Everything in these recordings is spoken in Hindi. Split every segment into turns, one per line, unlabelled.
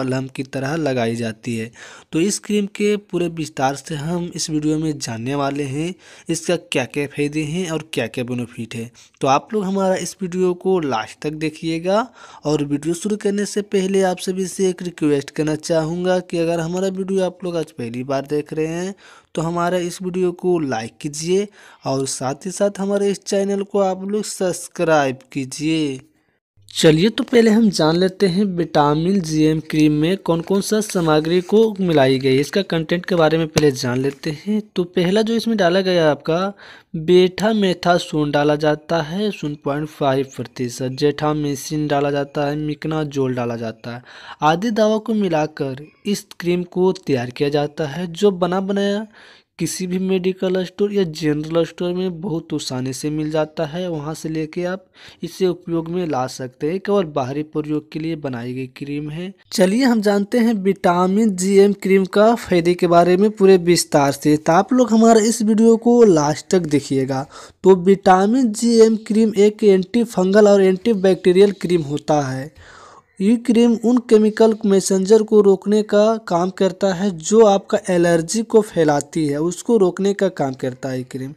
मलहम की तरह लगाई जाती है तो इस क्रीम के पूरे विस्तार से हम इस वीडियो में जानने वाले हैं इसका क्या क्या फ़ायदे हैं और क्या क्या बेनिफिट है तो आप लोग हमारा इस वीडियो को लास्ट तक देखिएगा और वीडियो शुरू करने से पहले आप सभी से एक रिक्वेस्ट करना चाहूँगा कि अगर हमारा वीडियो आप लोग आज पहली बार देख रहे हैं तो हमारे इस वीडियो को लाइक कीजिए और साथ ही साथ हमारे इस चैनल को आप लोग सब्सक्राइब कीजिए चलिए तो पहले हम जान लेते हैं विटामिन जी एम क्रीम में कौन कौन सा सामग्री को मिलाई गई है इसका कंटेंट के बारे में पहले जान लेते हैं तो पहला जो इसमें डाला गया है आपका बेठा सून डाला जाता है शून्य पॉइंट फाइव प्रतिशत जेठा मेसिन डाला जाता है मिकना जोल डाला जाता है आदि दवा को मिलाकर इस क्रीम को तैयार किया जाता है जो बना बनाया किसी भी मेडिकल स्टोर या जनरल स्टोर में बहुत आसानी से मिल जाता है वहाँ से लेके आप इसे उपयोग में ला सकते हैं और बाहरी प्रयोग के लिए बनाई गई क्रीम है चलिए हम जानते हैं विटामिन जी एम क्रीम का फायदे के बारे में पूरे विस्तार से तो आप लोग हमारा इस वीडियो को लास्ट तक देखिएगा तो विटामिन जी एम क्रीम एक एंटी फंगल और एंटी बैक्टीरियल क्रीम होता है ये क्रीम उन केमिकल मैसेंजर को रोकने का काम करता है जो आपका एलर्जी को फैलाती है उसको रोकने का काम करता है ये क्रीम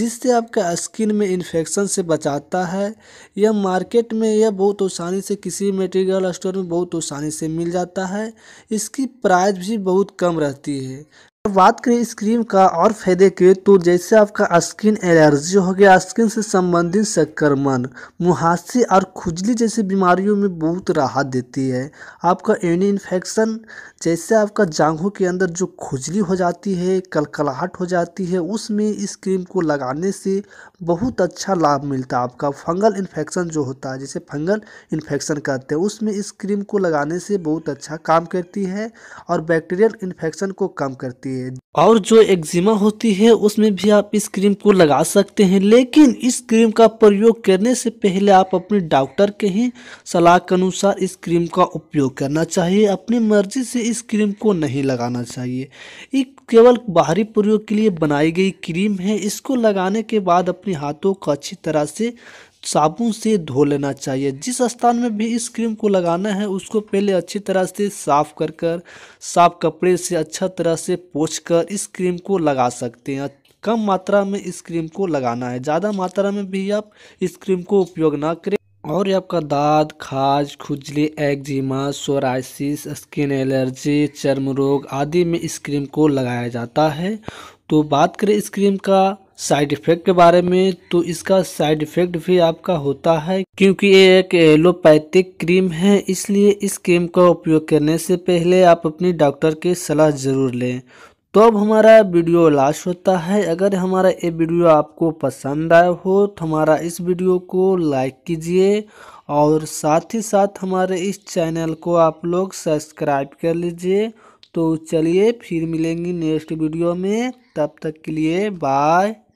जिससे आपका स्किन में इन्फेक्शन से बचाता है यह मार्केट में यह बहुत आसानी से किसी मेटेरियल स्टोर में बहुत आसानी से मिल जाता है इसकी प्राइस भी बहुत कम रहती है बात करें इस क्रीम का और फायदे के तो जैसे आपका स्किन एलर्जी हो गया स्किन से संबंधित संक्रमण मुहासे और खुजली जैसी बीमारियों में बहुत राहत देती है आपका एनी इन्फेक्शन जैसे आपका जांघों के अंदर जो खुजली हो जाती है कलकलाहट हो जाती है उसमें इस क्रीम को लगाने से बहुत अच्छा लाभ मिलता है आपका फंगल इन्फेक्शन जो होता है जैसे फंगल इन्फेक्शन कहते हैं उसमें इस क्रीम को लगाने से बहुत अच्छा काम करती है और बैक्टीरियल इन्फेक्शन को कम करती है होती है और जो एक्जिमा होती है उसमें भी आप इस क्रीम को लगा सकते हैं लेकिन इस क्रीम का प्रयोग करने से पहले आप अपने डॉक्टर के ही सलाह के अनुसार इस क्रीम का उपयोग करना चाहिए अपनी मर्जी से इस क्रीम को नहीं लगाना चाहिए ये केवल बाहरी प्रयोग के लिए बनाई गई क्रीम है इसको लगाने के बाद अपने हाथों को अच्छी तरह से साबुन से धो लेना चाहिए जिस स्थान में भी इस क्रीम को लगाना है उसको पहले अच्छी तरह से साफ कर कर साफ कपड़े से अच्छा तरह से पोछ कर इस क्रीम को लगा सकते हैं कम मात्रा में इस क्रीम को लगाना है ज़्यादा मात्रा में भी आप इस क्रीम को उपयोग ना करें और ये आपका दाद खाज खुजली एक्जिमा सोराइसिस स्किन एलर्जी चर्म रोग आदि में इस क्रीम को लगाया जाता है तो बात करें इस क्रीम का साइड इफेक्ट के बारे में तो इसका साइड इफेक्ट भी आपका होता है क्योंकि ये एक एलोपैथिक क्रीम है इसलिए इस क्रीम का उपयोग करने से पहले आप अपनी डॉक्टर की सलाह ज़रूर लें तो अब हमारा वीडियो लास्ट होता है अगर हमारा ये वीडियो आपको पसंद आया हो तो हमारा इस वीडियो को लाइक कीजिए और साथ ही साथ हमारे इस चैनल को आप लोग सब्सक्राइब कर लीजिए तो चलिए फिर मिलेंगी नेक्स्ट वीडियो में तब तक के लिए बाय